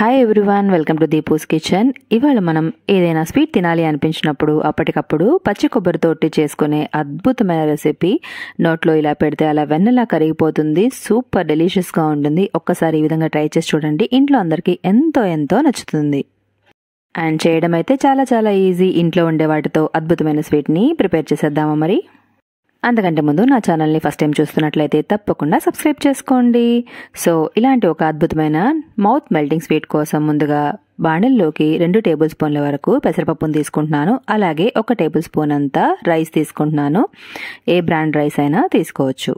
hi everyone welcome to Deepu's kitchen ఇవాళ మనం ఏదైనా స్వీట్ తినాలి అనిపించినప్పుడు అప్పటికప్పుడు పచ్చి కొబ్బరితోటి చేసుకునే అద్భుతమైన రెసిపీ నోట్లో ఇలా పెడితే అలా వెన్నలా కరిగిపోతుంది సూపర్ డెలిషియస్గా ఉంటుంది ఒక్కసారి ఈ విధంగా ట్రై చేసి చూడండి ఇంట్లో అందరికీ ఎంతో ఎంతో నచ్చుతుంది అండ్ చేయడం అయితే చాలా చాలా ఈజీ ఇంట్లో ఉండే వాటితో అద్భుతమైన స్వీట్ని ప్రిపేర్ చేసేద్దామా మరి అంతకంటే ముందు నా ఛానల్ని ఫస్ట్ టైం చూస్తున్నట్లయితే తప్పకుండా సబ్స్క్రైబ్ చేసుకోండి సో ఇలాంటి ఒక అద్భుతమైన మౌత్ మెల్టింగ్ స్వీట్ కోసం ముందుగా బాణల్లోకి రెండు టేబుల్ స్పూన్ల వరకు పెసరపప్పును తీసుకుంటున్నాను అలాగే ఒక టేబుల్ స్పూన్ అంతా రైస్ తీసుకుంటున్నాను ఏ బ్రాండ్ రైస్ అయినా తీసుకోవచ్చు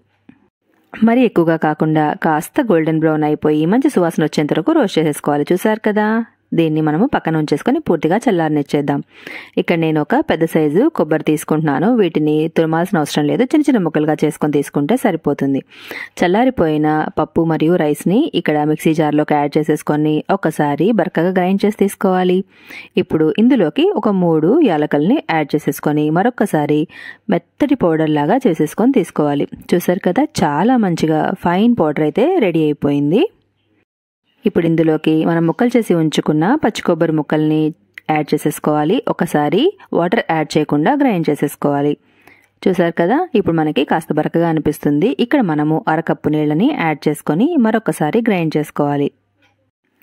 మరి ఎక్కువగా కాకుండా కాస్త గోల్డెన్ బ్రౌన్ అయిపోయి మంచి సువాసన వచ్చేంత వరకు రోస్ట్ చేసేసుకోవాలి చూసారు కదా దీన్ని మనము పక్కన ఉంచేసుకొని పూర్తిగా చల్లారనిచ్చేద్దాం ఇక్కడ నేను ఒక పెద్ద సైజు కొబ్బరి తీసుకుంటున్నాను వీటిని తురమాల్సిన అవసరం లేదు చిన్న చిన్న ముక్కలుగా చేసుకొని తీసుకుంటే సరిపోతుంది చల్లారిపోయిన పప్పు మరియు రైస్ని ఇక్కడ మిక్సీ జార్లోకి యాడ్ చేసేసుకొని ఒకసారి బరకగా గ్రైండ్ చేసి తీసుకోవాలి ఇప్పుడు ఇందులోకి ఒక మూడు యాలకల్ని యాడ్ చేసేసుకొని మరొకసారి మెత్తటి పౌడర్ లాగా చేసేసుకొని తీసుకోవాలి చూసారు కదా చాలా మంచిగా ఫైన్ పౌడర్ అయితే రెడీ అయిపోయింది ఇప్పుడు ఇందులోకి మనం ముక్కలు చేసి ఉంచుకున్న పచ్చి కొబ్బరి ముక్కల్ని యాడ్ చేసేసుకోవాలి ఒకసారి వాటర్ యాడ్ చేయకుండా గ్రైండ్ చేసేసుకోవాలి చూసారు కదా ఇప్పుడు మనకి కాస్త బరకగా అనిపిస్తుంది ఇక్కడ మనము అరకప్పు నీళ్ళని యాడ్ చేసుకొని మరొకసారి గ్రైండ్ చేసుకోవాలి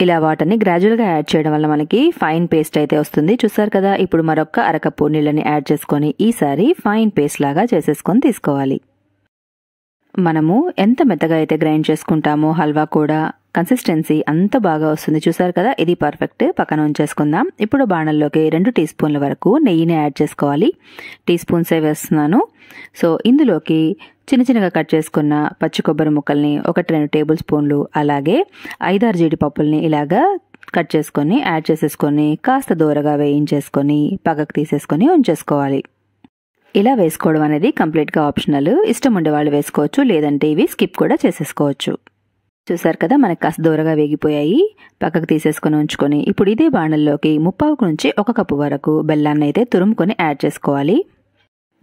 ఇలా వాటర్ని గ్రాడ్యువల్గా యాడ్ చేయడం వల్ల మనకి ఫైన్ పేస్ట్ అయితే వస్తుంది చూసారు కదా ఇప్పుడు మరొక అరకప్పు నీళ్ళని యాడ్ చేసుకొని ఈసారి ఫైన్ పేస్ట్ లాగా చేసేసుకొని తీసుకోవాలి మనము ఎంత మెత్తగా అయితే గ్రైండ్ చేసుకుంటామో హల్వా కూడా కన్సిస్టెన్సీ అంత బాగా వస్తుంది చూసారు కదా ఇది పర్ఫెక్ట్ పక్కన ఉంచేసుకుందాం ఇప్పుడు బాణంలోకి రెండు టీ స్పూన్ల వరకు నెయ్యిని యాడ్ చేసుకోవాలి టీ స్పూన్సే వేస్తున్నాను సో ఇందులోకి చిన్న చిన్నగా కట్ చేసుకున్న పచ్చి కొబ్బరి ముక్కల్ని ఒకటి రెండు టేబుల్ స్పూన్లు అలాగే ఐదారు జీడిపప్పుల్ని ఇలాగా కట్ చేసుకొని యాడ్ చేసేసుకొని కాస్త దూరగా వేయించేసుకొని పక్కకు తీసేసుకొని ఉంచేసుకోవాలి ఇలా వేసుకోవడం అనేది కంప్లీట్గా ఆప్షనల్ ఇష్టం ఉండేవాళ్ళు వేసుకోవచ్చు లేదంటే ఇవి స్కిప్ కూడా చేసేసుకోవచ్చు చూసారు కదా మనకి కాస్త దూరగా వేగిపోయాయి పక్కకు తీసేసుకొని ఉంచుకొని ఇప్పుడు ఇదే బాణల్లోకి ముప్పావుకు నుంచి ఒక కప్పు వరకు బెల్లాన్ని అయితే తురుముకొని యాడ్ చేసుకోవాలి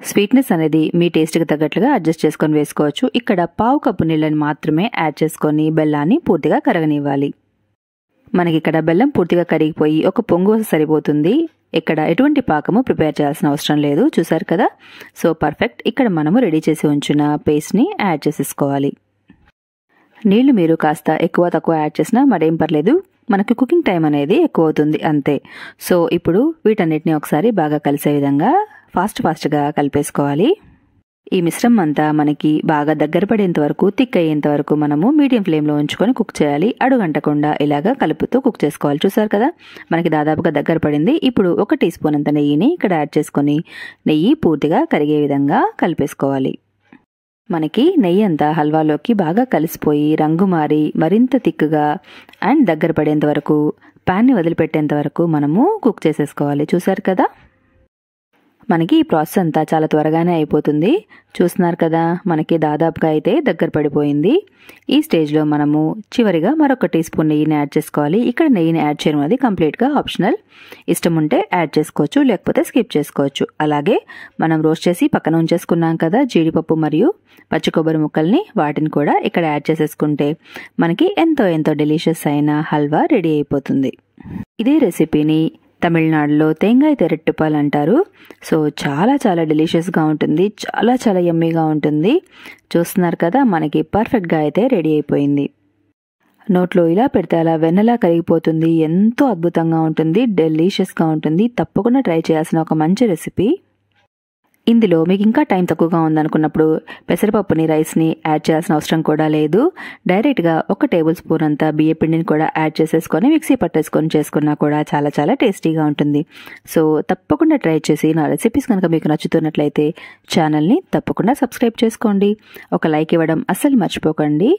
స్వీట్నెస్ అనేది మీ టేస్ట్కి తగ్గట్లుగా అడ్జస్ట్ చేసుకొని వేసుకోవచ్చు ఇక్కడ పావు కప్పు నీళ్ళని మాత్రమే యాడ్ చేసుకొని బెల్లాన్ని పూర్తిగా కరగనివ్వాలి మనకి ఇక్కడ బెల్లం పూర్తిగా కరిగిపోయి ఒక పొంగు సరిపోతుంది ఇక్కడ ఎటువంటి పాకము ప్రిపేర్ చేయాల్సిన అవసరం లేదు చూసారు కదా సో పర్ఫెక్ట్ ఇక్కడ మనము రెడీ చేసి ఉంచిన పేస్ట్ని యాడ్ చేసేసుకోవాలి నీళ్లు మీరు కాస్త ఎక్కువ తక్కువ యాడ్ చేసినా మరేం పర్లేదు మనకి కుకింగ్ టైం అనేది ఎక్కువ అవుతుంది అంతే సో ఇప్పుడు వీటన్నిటిని ఒకసారి బాగా కలిసే విధంగా ఫాస్ట్ ఫాస్ట్గా కలిపేసుకోవాలి ఈ మిశ్రమం అంతా మనకి బాగా దగ్గర పడేంత వరకు థిక్ అయ్యేంత వరకు మనము మీడియం ఫ్లేమ్లో ఉంచుకొని కుక్ చేయాలి అడుగంటకుండా ఇలాగా కలుపుతూ కుక్ చేసుకోవాలి చూసారు కదా మనకి దాదాపుగా దగ్గర పడింది ఇప్పుడు ఒక టీ స్పూన్ అంత నెయ్యిని ఇక్కడ యాడ్ చేసుకొని నెయ్యి పూర్తిగా కరిగే విధంగా కలిపేసుకోవాలి మనకి నెయ్యి అంతా హల్వాలోకి బాగా కలిసిపోయి రంగు మారి మరింత తిక్కుగా అండ్ దగ్గర పడేంత వరకు ప్యాన్ని వదిలిపెట్టేంత వరకు మనము కుక్ చేసేసుకోవాలి చూసారు కదా మనకి ఈ ప్రాసెస్ అంతా చాలా త్వరగానే అయిపోతుంది చూస్తున్నారు కదా మనకి దాదాపుగా అయితే దగ్గర పడిపోయింది ఈ స్టేజ్లో మనము చివరిగా మరొక టీ స్పూన్ నెయ్యిని యాడ్ చేసుకోవాలి ఇక్కడ నెయ్యిని యాడ్ చేయడం అది కంప్లీట్గా ఆప్షనల్ ఇష్టం ఉంటే యాడ్ చేసుకోవచ్చు లేకపోతే స్కిప్ చేసుకోవచ్చు అలాగే మనం రోస్ట్ చేసి పక్కన ఉంచేసుకున్నాం కదా జీడిపప్పు మరియు పచ్చి కొబ్బరి ముక్కల్ని వాటిని కూడా ఇక్కడ యాడ్ చేసేసుకుంటే మనకి ఎంతో ఎంతో డెలిషియస్ అయిన హల్వా రెడీ అయిపోతుంది ఇదే రెసిపీని తమిళనాడులో తేంగాయ తెరట్టుపాలు అంటారు సో చాలా చాలా డెలిషియస్గా ఉంటుంది చాలా చాలా ఎమ్మీగా ఉంటుంది చూస్తున్నారు కదా మనకి పర్ఫెక్ట్గా అయితే రెడీ అయిపోయింది నోట్లో ఇలా పెడితే అలా వెన్నలా కరిగిపోతుంది ఎంతో అద్భుతంగా ఉంటుంది డెలిషియస్గా ఉంటుంది తప్పకుండా ట్రై చేయాల్సిన ఒక మంచి రెసిపీ ఇందులో మీకు ఇంకా టైం తక్కువగా ఉందనుకున్నప్పుడు పెసరపప్పుని రైస్ని యాడ్ చేయాల్సిన అవసరం కూడా లేదు డైరెక్ట్గా ఒక టేబుల్ స్పూన్ అంతా బియ్య పిండిని కూడా యాడ్ చేసేసుకొని మిక్సీ పట్టేసుకొని చేసుకున్నా కూడా చాలా చాలా టేస్టీగా ఉంటుంది సో తప్పకుండా ట్రై చేసి నా రెసిపీస్ కనుక మీకు నచ్చుతున్నట్లయితే ఛానల్ని తప్పకుండా సబ్స్క్రైబ్ చేసుకోండి ఒక లైక్ ఇవ్వడం అస్సలు మర్చిపోకండి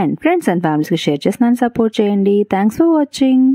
అండ్ ఫ్రెండ్స్ అండ్ ఫ్యామిలీస్కి షేర్ చేసి నన్ను సపోర్ట్ చేయండి థ్యాంక్స్ ఫర్ వాచింగ్